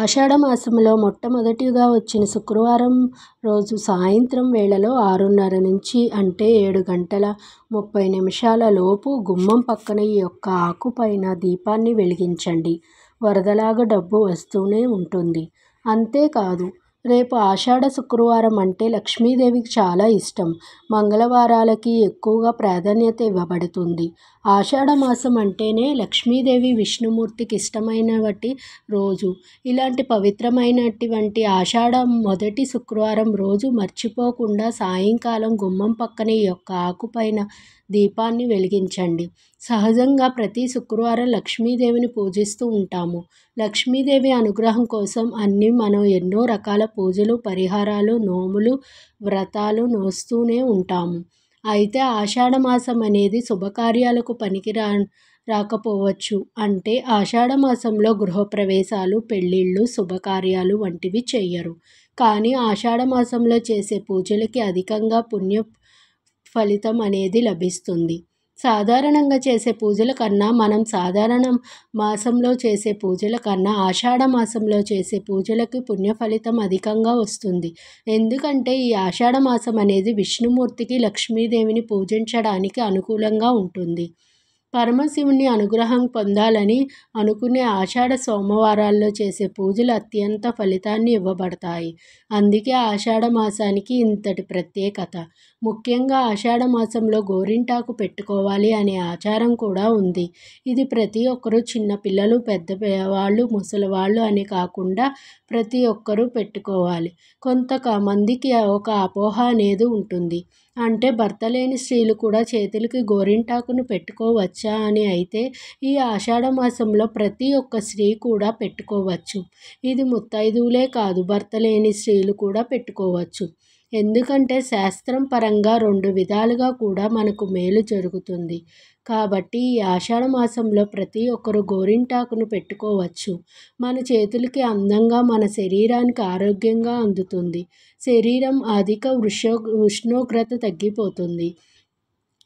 ఆషాఢమాసంలో మొట్టమొదటిగా వచ్చిన శుక్రవారం రోజు సాయంత్రం వేళలో ఆరున్నర నుంచి అంటే ఏడు గంటల ముప్పై నిమిషాల లోపు గుమ్మం పక్కన ఈ యొక్క ఆకుపైన దీపాన్ని వెలిగించండి వరదలాగా డబ్బు వస్తూనే ఉంటుంది అంతేకాదు రేపు ఆషాఢ శుక్రవారం అంటే లక్ష్మీదేవికి చాలా ఇష్టం మంగళవారాలకి ఎక్కువగా ప్రాధాన్యత ఇవ్వబడుతుంది ఆషాఢ మాసం అంటేనే లక్ష్మీదేవి విష్ణుమూర్తికి ఇష్టమైనటువంటి రోజు ఇలాంటి పవిత్రమైనటువంటి ఆషాఢ మొదటి శుక్రవారం రోజు మర్చిపోకుండా సాయంకాలం గుమ్మం పక్కన ఈ యొక్క ఆకుపైన దీపాన్ని వెలిగించండి సహజంగా ప్రతి శుక్రవారం లక్ష్మీదేవిని పూజిస్తూ ఉంటాము లక్ష్మీదేవి అనుగ్రహం కోసం అన్ని మనం ఎన్నో రకాల పూజలు పరిహారాలు నోములు వ్రతాలు నోస్తూనే ఉంటాము అయితే ఆషాఢ మాసం అనేది శుభకార్యాలకు పనికిరా రాకపోవచ్చు అంటే ఆషాఢ మాసంలో గృహప్రవేశాలు పెళ్ళిళ్ళు శుభకార్యాలు వంటివి చేయరు కానీ ఆషాఢ మాసంలో చేసే పూజలకి అధికంగా పుణ్య ఫలితం అనేది లభిస్తుంది సాధారణంగా చేసే పూజల కన్నా మనం సాధారణ మాసంలో చేసే పూజల కన్నా ఆషాఢ మాసంలో చేసే పూజలకి పుణ్య ఫలితం అధికంగా వస్తుంది ఎందుకంటే ఈ ఆషాఢ మాసం అనేది విష్ణుమూర్తికి లక్ష్మీదేవిని పూజించడానికి అనుకూలంగా ఉంటుంది పరమశివుని అనుగ్రహం పొందాలని అనుకునే ఆషాఢ సోమవారాల్లో చేసే పూజలు అత్యంత ఫలితాన్ని ఇవ్వబడతాయి అందుకే ఆషాఢ మాసానికి ఇంతటి ప్రత్యేకత ముఖ్యంగా ఆషాఢ మాసంలో గోరింటాకు పెట్టుకోవాలి అనే ఆచారం కూడా ఉంది ఇది ప్రతి ఒక్కరూ పిల్లలు పెద్ద వాళ్ళు ముసలివాళ్ళు అని కాకుండా ప్రతి ఒక్కరూ పెట్టుకోవాలి కొంతమందికి ఒక అపోహ అనేది ఉంటుంది అంటే భర్త లేని స్త్రీలు కూడా చేతులకి గోరింటాకును పెట్టుకోవచ్చా అని అయితే ఈ ఆషాఢ మాసంలో ప్రతి ఒక్క స్త్రీ కూడా పెట్టుకోవచ్చు ఇది ముత్తైదువులే కాదు భర్త లేని స్త్రీలు కూడా పెట్టుకోవచ్చు ఎందుకంటే శాస్త్రం పరంగా రెండు విధాలుగా కూడా మనకు మేలు జరుగుతుంది కాబట్టి ఈ ఆషాఢ మాసంలో ప్రతి ఒక్కరు గోరింటాకును పెట్టుకోవచ్చు మన చేతులకి అందంగా మన శరీరానికి ఆరోగ్యంగా అందుతుంది శరీరం అధిక ఉష్ణోగ్రత తగ్గిపోతుంది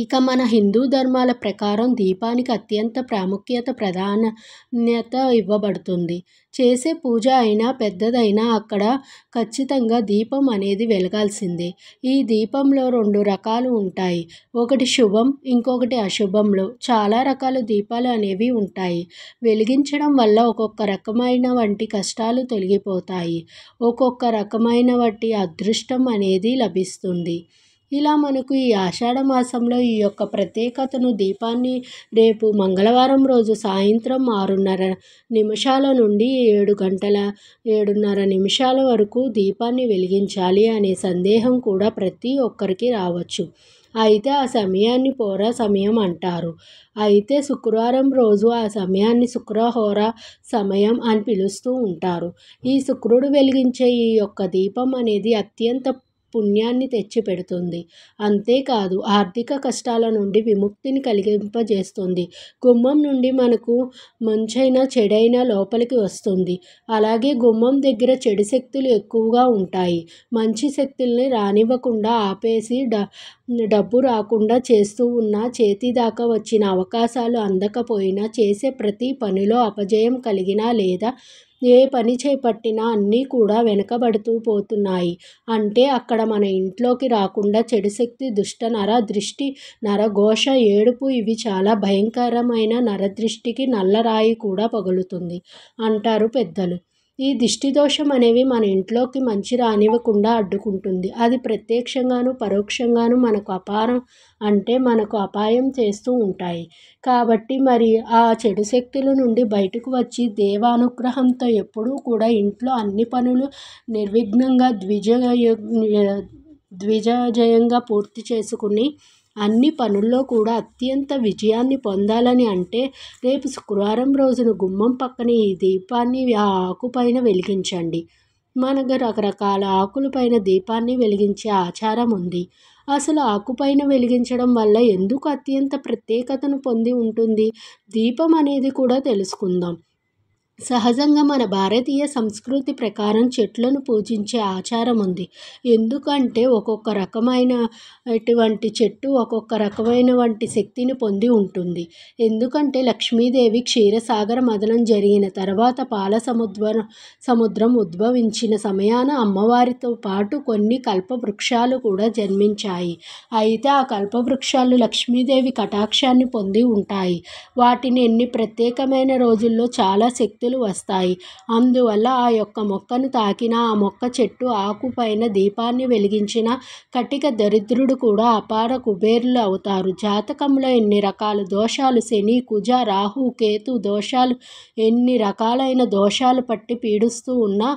ఇక మన హిందూ ధర్మాల ప్రకారం దీపానికి అత్యంత ప్రాముఖ్యత ప్రధాన్యత ఇవ్వబడుతుంది చేసే పూజ అయినా పెద్దదైనా అక్కడ ఖచ్చితంగా దీపం అనేది వెలగాల్సిందే ఈ దీపంలో రెండు రకాలు ఉంటాయి ఒకటి శుభం ఇంకొకటి అశుభంలో చాలా రకాల దీపాలు అనేవి ఉంటాయి వెలిగించడం వల్ల ఒక్కొక్క రకమైన వంటి కష్టాలు తొలగిపోతాయి ఒక్కొక్క రకమైన వంటి అదృష్టం అనేది లభిస్తుంది ఇలా మనకు ఈ ఆషాఢ మాసంలో ఈ యొక్క ప్రత్యేకతను దీపాన్ని రేపు మంగళవారం రోజు సాయంత్రం ఆరున్నర నిమిషాల నుండి ఏడు గంటల ఏడున్నర నిమిషాల వరకు దీపాన్ని వెలిగించాలి అనే సందేహం కూడా ప్రతి ఒక్కరికి రావచ్చు అయితే ఆ సమయాన్ని పోరా సమయం అంటారు అయితే శుక్రవారం రోజు ఆ సమయాన్ని శుక్రహోర సమయం అని పిలుస్తూ ఉంటారు ఈ శుక్రుడు వెలిగించే ఈ యొక్క దీపం అనేది అత్యంత పుణ్యాన్ని తెచ్చిపెడుతుంది అంతేకాదు ఆర్థిక కష్టాల నుండి విముక్తిని కలిగింపజేస్తుంది గుమ్మం నుండి మనకు మంచైనా చెడైనా లోపలికి వస్తుంది అలాగే గుమ్మం దగ్గర చెడు శక్తులు ఎక్కువగా ఉంటాయి మంచి శక్తుల్ని రానివ్వకుండా ఆపేసి డ డబ్బు రాకుండా చేస్తూ ఉన్న చేతి దాకా వచ్చిన అవకాశాలు అందకపోయినా చేసే ప్రతి పనిలో అపజయం కలిగినా లేదా ఏ పని చేపట్టినా అన్నీ కూడా వెనకబడుతూ పోతున్నాయి అంటే అక్కడ మన ఇంట్లోకి రాకుండా చెడు శక్తి దుష్ట నర దృష్టి నరఘోష ఏడుపు ఇవి చాలా భయంకరమైన నరదృష్టికి నల్లరాయి కూడా పగులుతుంది అంటారు పెద్దలు ఈ దిష్టిదోషం అనేవి మన ఇంట్లోకి మంచి రానివ్వకుండా అడ్డుకుంటుంది అది ప్రత్యక్షంగాను పరోక్షంగాను మనకు అపారం అంటే మనకు అపాయం చేస్తూ ఉంటాయి కాబట్టి మరి ఆ చెడు శక్తుల నుండి బయటకు వచ్చి దేవానుగ్రహంతో ఎప్పుడూ కూడా ఇంట్లో అన్ని పనులు నిర్విఘ్నంగా ద్విజ ద్విజజయంగా పూర్తి చేసుకుని అన్ని పనుల్లో కూడా అత్యంత విజయాన్ని పొందాలని అంటే రేపు శుక్రవారం రోజున గుమ్మం పక్కన ఈ దీపాన్ని ఆ ఆకుపైన వెలిగించండి మనకు రకరకాల ఆకులపైన దీపాన్ని వెలిగించే ఆచారం ఉంది అసలు ఆకుపైన వెలిగించడం వల్ల ఎందుకు అత్యంత ప్రత్యేకతను పొంది ఉంటుంది దీపం అనేది కూడా తెలుసుకుందాం సహజంగా మన భారతీయ సంస్కృతి ప్రకారం చెట్లను పూజించే ఆచారం ఉంది ఎందుకంటే ఒక్కొక్క రకమైన ఇటువంటి చెట్టు ఒక్కొక్క రకమైన వంటి శక్తిని పొంది ఉంటుంది ఎందుకంటే లక్ష్మీదేవి క్షీరసాగర మదనం జరిగిన తర్వాత పాల సముద్రం ఉద్భవించిన సమయాన అమ్మవారితో పాటు కొన్ని కల్పవృక్షాలు కూడా జన్మించాయి అయితే ఆ కల్పవృక్షాలు లక్ష్మీదేవి కటాక్షాన్ని పొంది ఉంటాయి వాటిని ఎన్ని ప్రత్యేకమైన రోజుల్లో చాలా శక్తి మొక్కలు వస్తాయి అందువల్ల ఆ యొక్క మొక్కను తాకిన ఆ మొక్క చెట్టు ఆకుపైన దీపాన్ని వెలిగించిన కటిక దరిద్రుడు కూడా అపార కుబేరులు అవుతారు జాతకంలో ఎన్ని రకాల దోషాలు శని కుజ రాహు కేతు దోషాలు ఎన్ని రకాలైన దోషాలు పట్టి పీడిస్తూ ఉన్నా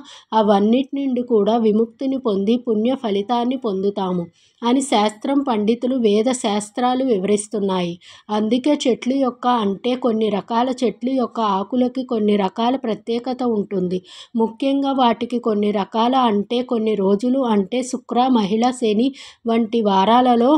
అవన్నిటి నుండి కూడా విముక్తిని పొంది పుణ్య ఫలితాన్ని పొందుతాము అని శాస్త్రం పండితులు వేద శాస్త్రాలు వివరిస్తున్నాయి అందుకే చెట్లు యొక్క అంటే కొన్ని రకాల చెట్లు యొక్క ఆకులకి కొన్ని రకాల ప్రత్యేకత ఉంటుంది ముఖ్యంగా వాటికి కొన్ని రకాల అంటే కొన్ని రోజులు అంటే శుక్ర మహిళ శని వంటి వారాలలో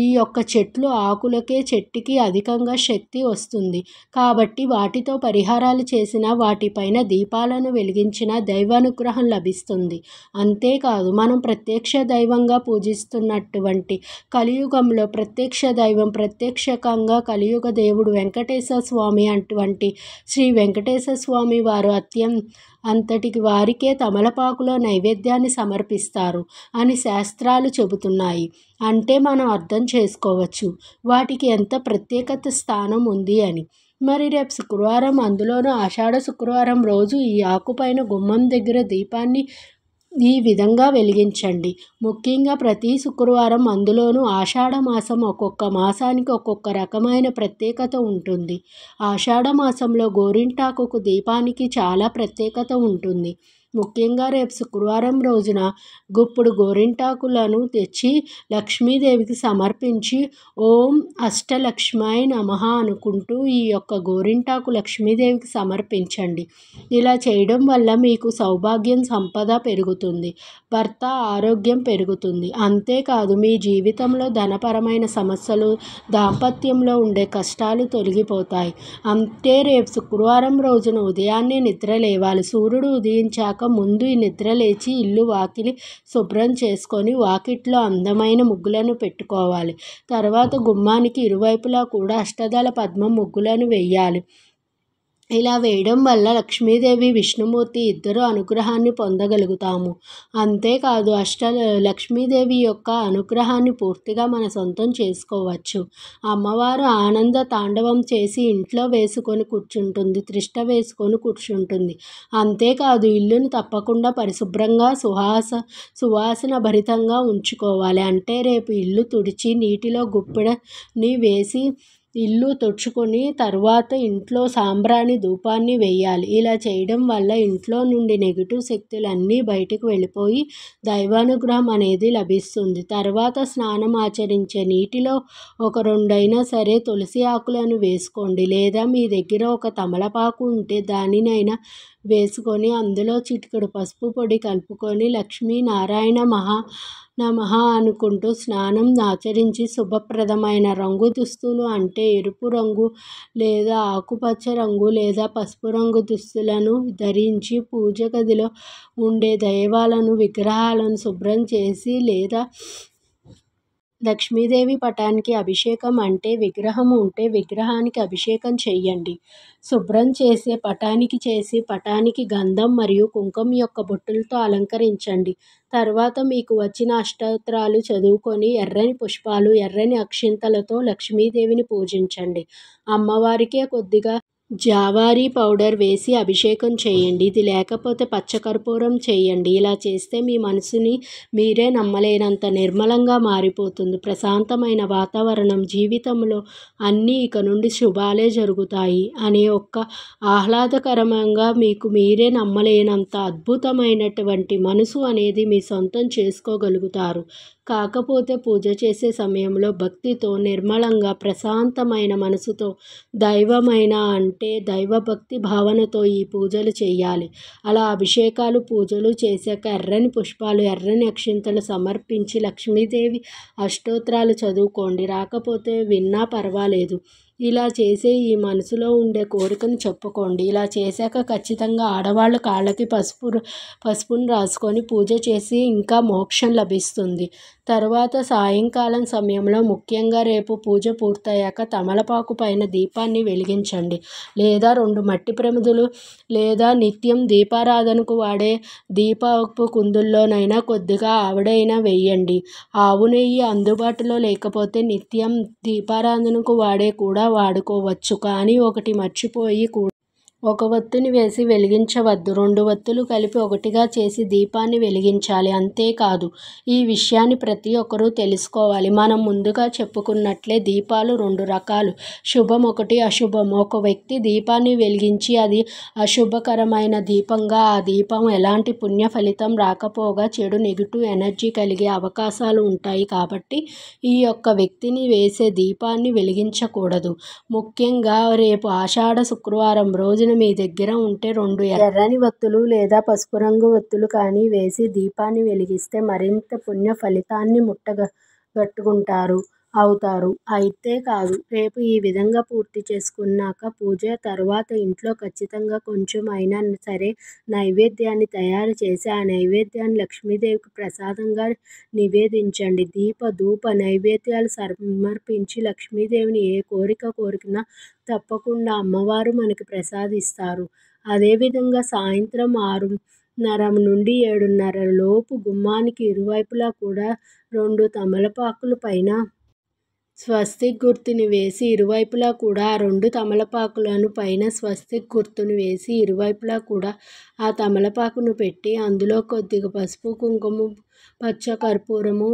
ఈ యొక్క చెట్లు ఆకులకే చెట్టుకి అధికంగా శక్తి వస్తుంది కాబట్టి వాటితో పరిహారాలు చేసిన వాటిపైన దీపాలను వెలిగించిన దైవానుగ్రహం లభిస్తుంది అంతేకాదు మనం ప్రత్యక్ష దైవంగా పూజిస్తున్నటువంటి కలియుగంలో ప్రత్యక్ష దైవం ప్రత్యక్షకంగా కలియుగ దేవుడు వెంకటేశ్వర స్వామి అటువంటి శ్రీ వెంకటేశ్వర స్వామి వారు అత్యం అంతటికి వారికే తమలపాకులో నైవేద్యాన్ని సమర్పిస్తారు అని శాస్త్రాలు చెబుతున్నాయి అంటే మనం అర్థం చేసుకోవచ్చు వాటికి ఎంత ప్రత్యేకత స్థానం ఉంది అని మరి రేపు శుక్రవారం అందులోనూ ఆషాఢ శుక్రవారం రోజు ఈ ఆకుపైన గుమ్మం దగ్గర దీపాన్ని ఈ విధంగా వెలిగించండి ముఖ్యంగా ప్రతి శుక్రవారం అందులోనూ ఆషాఢ మాసం ఒక్కొక్క మాసానికి ఒక్కొక్క రకమైన ప్రత్యేకత ఉంటుంది ఆషాఢ మాసంలో గోరింటాకుకు దీపానికి చాలా ప్రత్యేకత ఉంటుంది ముఖ్యంగా రేపు శుక్రవారం రోజున గుప్పుడు గోరింటాకులను తెచ్చి లక్ష్మీదేవికి సమర్పించి ఓం అష్టలక్ష్మాయ నమ అనుకుంటూ ఈ యొక్క గోరింటాకు లక్ష్మీదేవికి సమర్పించండి ఇలా చేయడం వల్ల మీకు సౌభాగ్యం సంపద పెరుగుతుంది భర్త ఆరోగ్యం పెరుగుతుంది అంతేకాదు మీ జీవితంలో ధనపరమైన సమస్యలు దాంపత్యంలో ఉండే కష్టాలు తొలగిపోతాయి అంతే రేపు శుక్రవారం రోజున ఉదయాన్నే నిద్ర లేవాలి సూర్యుడు ఉదయించాక కాక ముందు నిద్రలేచి ఇల్లు వాకిలి శుభ్రం చేసుకొని వాకిట్లో అందమైన ముగ్గులను పెట్టుకోవాలి తర్వాత గుమ్మానికి ఇరువైపులా కూడా అష్టదళ పద్మం ముగ్గులను వేయాలి ఇలా వేయడం వల్ల లక్ష్మీదేవి విష్ణుమూర్తి ఇద్దరు అనుగ్రహాన్ని పొందగలుగుతాము అంతేకాదు అష్ట లక్ష్మీదేవి యొక్క అనుగ్రహాన్ని పూర్తిగా మన సొంతం చేసుకోవచ్చు అమ్మవారు ఆనంద తాండవం చేసి ఇంట్లో వేసుకొని కూర్చుంటుంది త్రిష్ట వేసుకొని కూర్చుంటుంది అంతేకాదు ఇల్లును తప్పకుండా పరిశుభ్రంగా సుహాస సువాసన భరితంగా ఉంచుకోవాలి అంటే రేపు ఇల్లు తుడిచి నీటిలో గుప్పెడని వేసి ఇల్లు తుడుచుకొని తర్వాత ఇంట్లో సాంబ్రాణి ధూపాన్ని వేయాలి ఇలా చేయడం వల్ల ఇంట్లో నుండి నెగిటివ్ శక్తులన్నీ బయటకు వెళ్ళిపోయి దైవానుగ్రహం అనేది లభిస్తుంది తర్వాత స్నానం ఆచరించే నీటిలో ఒక రెండైనా సరే తులసి ఆకులను వేసుకోండి లేదా మీ దగ్గర ఒక తమలపాకు ఉంటే దానినైనా వేసుకొని అందులో చిటికడు పసుపు పొడి కలుపుకొని లక్ష్మీనారాయణ మహా నమ అనుకుంటూ స్నానం ఆచరించి శుభప్రదమైన రంగు దుస్తులు అంటే ఎరుపు రంగు లేదా ఆకుపచ్చ రంగు లేదా పసుపు రంగు దుస్తులను ధరించి పూజ గదిలో ఉండే దైవాలను విగ్రహాలను శుభ్రం చేసి లేదా లక్ష్మీదేవి పటానికి అభిషేకం అంటే విగ్రహం ఉంటే విగ్రహానికి అభిషేకం చెయ్యండి శుభ్రం చేసే పటానికి చేసి పటానికి గంధం మరియు కుంకుమ యొక్క బొట్టులతో అలంకరించండి తర్వాత మీకు వచ్చిన అష్టోత్తరాలు చదువుకొని ఎర్రని పుష్పాలు ఎర్రని అక్షింతలతో లక్ష్మీదేవిని పూజించండి అమ్మవారికే కొద్దిగా జావారి పౌడర్ వేసి అభిషేకం చేయండి ఇది లేకపోతే పచ్చకర్పూరం చేయండి ఇలా చేస్తే మీ మనసుని మీరే నమ్మలేనంత నిర్మలంగా మారిపోతుంది ప్రశాంతమైన వాతావరణం జీవితంలో అన్నీ ఇక నుండి శుభాలే జరుగుతాయి అనే ఒక్క ఆహ్లాదకరంగా మీకు మీరే నమ్మలేనంత అద్భుతమైనటువంటి మనసు అనేది మీ సొంతం చేసుకోగలుగుతారు కాకపోతే పూజ చేసే సమయంలో భక్తితో నిర్మలంగా ప్రశాంతమైన మనసుతో దైవమైన అంటే దైవభక్తి భావనతో ఈ పూజలు చేయాలి అలా అభిషేకాలు పూజలు చేశాక ఎర్రని పుష్పాలు ఎర్రని అక్షింతలు సమర్పించి లక్ష్మీదేవి అష్టోత్రాలు చదువుకోండి రాకపోతే విన్నా పర్వాలేదు ఇలా చేసే ఈ మనసులో ఉండే కోరికను చెప్పుకోండి ఇలా చేశాక ఖచ్చితంగా ఆడవాళ్ళు కాళ్ళకి పసుపు పసుపును రాసుకొని పూజ చేసి ఇంకా మోక్షం లభిస్తుంది తర్వాత సాయంకాలం సమయంలో ముఖ్యంగా రేపు పూజ పూర్తయ్యాక తమలపాకు పైన దీపాన్ని వెలిగించండి లేదా రెండు మట్టి ప్రమిదులు లేదా నిత్యం దీపారాధనకు వాడే దీపపు కుందుల్లోనైనా కొద్దిగా ఆవిడైనా వేయండి ఆవు నెయ్యి అందుబాటులో లేకపోతే నిత్యం దీపారాధనకు వాడే కూడా వాడుకోవచ్చు కానీ ఒకటి మర్చిపోయి ఒక వత్తుని వేసి వెలిగించవద్దు రెండు వత్తులు కలిపి ఒకటిగా చేసి దీపాన్ని వెలిగించాలి అంతేకాదు ఈ విషయాన్ని ప్రతి ఒక్కరూ తెలుసుకోవాలి మనం ముందుగా చెప్పుకున్నట్లే దీపాలు రెండు రకాలు శుభం ఒకటి అశుభం ఒక వ్యక్తి దీపాన్ని వెలిగించి అది అశుభకరమైన దీపంగా ఆ దీపం ఎలాంటి పుణ్య ఫలితం రాకపోగా చెడు నెగిటివ్ ఎనర్జీ కలిగే అవకాశాలు ఉంటాయి కాబట్టి ఈ యొక్క వ్యక్తిని వేసే దీపాన్ని వెలిగించకూడదు ముఖ్యంగా రేపు ఆషాఢ శుక్రవారం రోజు రోజున మీ దగ్గర ఉంటే రెండు ఎర్రని వత్తులు లేదా పసుపు రంగు వత్తులు కానీ వేసి దీపాన్ని వెలిగిస్తే మరింత పుణ్య ఫలితాన్ని ముట్టగట్టుకుంటారు అవుతారు. అయితే కాదు రేపు ఈ విధంగా పూర్తి చేసుకున్నాక పూజ తర్వాత ఇంట్లో ఖచ్చితంగా కొంచెం అయినా సరే నైవేద్యాన్ని తయారు చేసి ఆ నైవేద్యాన్ని లక్ష్మీదేవికి ప్రసాదంగా నివేదించండి. దీప, ధూప నైవేద్యాలు సమర్పించి లక్ష్మీదేవిని ఏ కోరిక కోరినా తప్పకుండా అమ్మవారు మనకి ప్రసాదిస్తారు. అదేవిధంగా సాయంత్రం ఆరు నరం నుండి ఏడున్నర లోపు గుమ్మానికి ఇరువైపులా కూడా రెండు తమలపాకుల పైన స్వస్తిక్ గుర్తుని వేసి ఇరువైపులా కూడా ఆ రెండు తమలపాకులను పైన స్వస్తిక్ గుర్తును వేసి ఇరువైపులా కూడా ఆ తమలపాకును పెట్టి అందులో కొద్దిగా పసుపు కుంకుమ పచ్చ కర్పూరము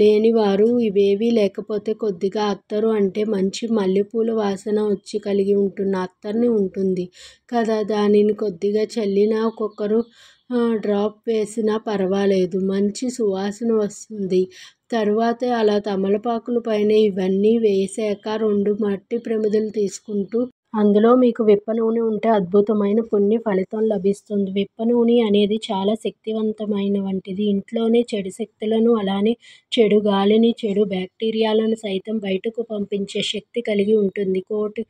లేనివారు ఇవేవి లేకపోతే కొద్దిగా అత్తరు అంటే మంచి మల్లెపూల వాసన వచ్చి కలిగి ఉంటున్న అత్తర్ని ఉంటుంది కదా దానిని కొద్దిగా చల్లిన ఒక్కొక్కరు డ్రాప్ వేసినా పర్వాలేదు మంచి సువాసన వస్తుంది తర్వాత అలా తమలపాకుల పైన ఇవన్నీ వేసాక రెండు మట్టి ప్రమిదలు తీసుకుంటూ అందులో మీకు విప్ప నూనె ఉంటే అద్భుతమైన పుణ్య ఫలితం లభిస్తుంది విప్ప నూనె అనేది చాలా శక్తివంతమైన వంటిది ఇంట్లోనే చెడు శక్తులను అలానే చెడు గాలిని చెడు బ్యాక్టీరియాలను సైతం బయటకు పంపించే శక్తి కలిగి ఉంటుంది కోటి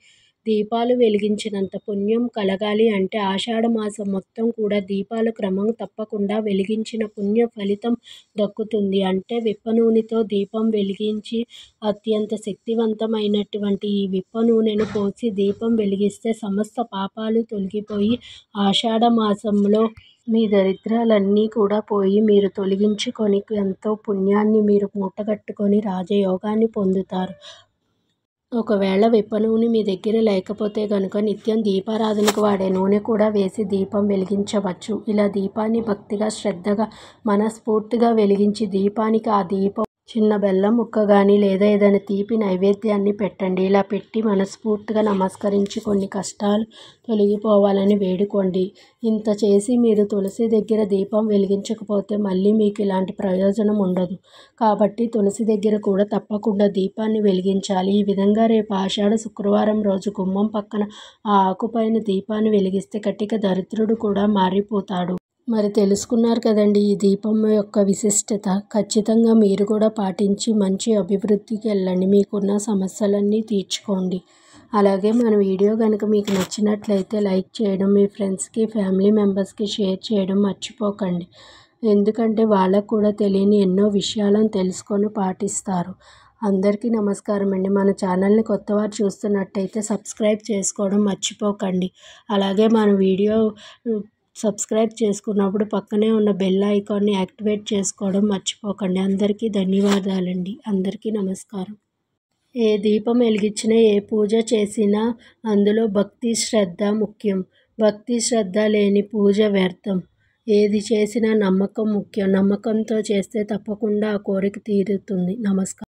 దీపాలు వెలిగించినంత పుణ్యం కలగాలి అంటే ఆషాఢ మాసం మొత్తం కూడా దీపాలు క్రమం తప్పకుండా వెలిగించిన పుణ్య ఫలితం దక్కుతుంది అంటే విప్ప నూనెతో దీపం వెలిగించి అత్యంత శక్తివంతమైనటువంటి ఈ విప్ప నూనెను పోసి దీపం వెలిగిస్తే సమస్త పాపాలు తొలగిపోయి ఆషాఢమాసంలో మీ దరిద్రాలన్నీ కూడా పోయి మీరు తొలగించుకొని ఎంతో పుణ్యాన్ని మీరు మూటగట్టుకొని రాజయోగాన్ని పొందుతారు ఒకవేళ నూనె మీ దగ్గర లేకపోతే గనుక నిత్యం దీపారాధనకు వాడే నూనె కూడా వేసి దీపం వెలిగించవచ్చు ఇలా దీపాన్ని భక్తిగా శ్రద్ధగా మనస్ఫూర్తిగా వెలిగించి దీపానికి ఆ దీపం చిన్న బెల్లం ముక్క కానీ లేదా ఏదైనా తీపి నైవేద్యాన్ని పెట్టండి ఇలా పెట్టి మనస్ఫూర్తిగా నమస్కరించి కొన్ని కష్టాలు తొలగిపోవాలని వేడుకోండి ఇంత చేసి మీరు తులసి దగ్గర దీపం వెలిగించకపోతే మళ్ళీ మీకు ఇలాంటి ప్రయోజనం ఉండదు కాబట్టి తులసి దగ్గర కూడా తప్పకుండా దీపాన్ని వెలిగించాలి ఈ విధంగా రేపు ఆషాఢ శుక్రవారం రోజు గుమ్మం పక్కన ఆ ఆకుపైన దీపాన్ని వెలిగిస్తే కట్టిక దరిద్రుడు కూడా మారిపోతాడు మరి తెలుసుకున్నారు కదండి ఈ దీపం యొక్క విశిష్టత ఖచ్చితంగా మీరు కూడా పాటించి మంచి అభివృద్ధికి వెళ్ళండి మీకున్న సమస్యలన్నీ తీర్చుకోండి అలాగే మన వీడియో కనుక మీకు నచ్చినట్లయితే లైక్ చేయడం మీ ఫ్రెండ్స్కి ఫ్యామిలీ మెంబర్స్కి షేర్ చేయడం మర్చిపోకండి ఎందుకంటే వాళ్ళకు కూడా తెలియని ఎన్నో విషయాలను తెలుసుకొని పాటిస్తారు అందరికీ నమస్కారం అండి మన ఛానల్ని కొత్త వారు చూస్తున్నట్టయితే సబ్స్క్రైబ్ చేసుకోవడం మర్చిపోకండి అలాగే మన వీడియో సబ్స్క్రైబ్ చేసుకున్నప్పుడు పక్కనే ఉన్న బెల్ ఐకాన్ని యాక్టివేట్ చేసుకోవడం మర్చిపోకండి అందరికీ ధన్యవాదాలండి అందరికీ నమస్కారం ఏ దీపం వెలిగించినా ఏ పూజ చేసినా అందులో భక్తి శ్రద్ధ ముఖ్యం భక్తి శ్రద్ధ లేని పూజ వ్యర్థం ఏది చేసినా నమ్మకం ముఖ్యం నమ్మకంతో చేస్తే తప్పకుండా ఆ కోరిక తీరుతుంది నమస్కారం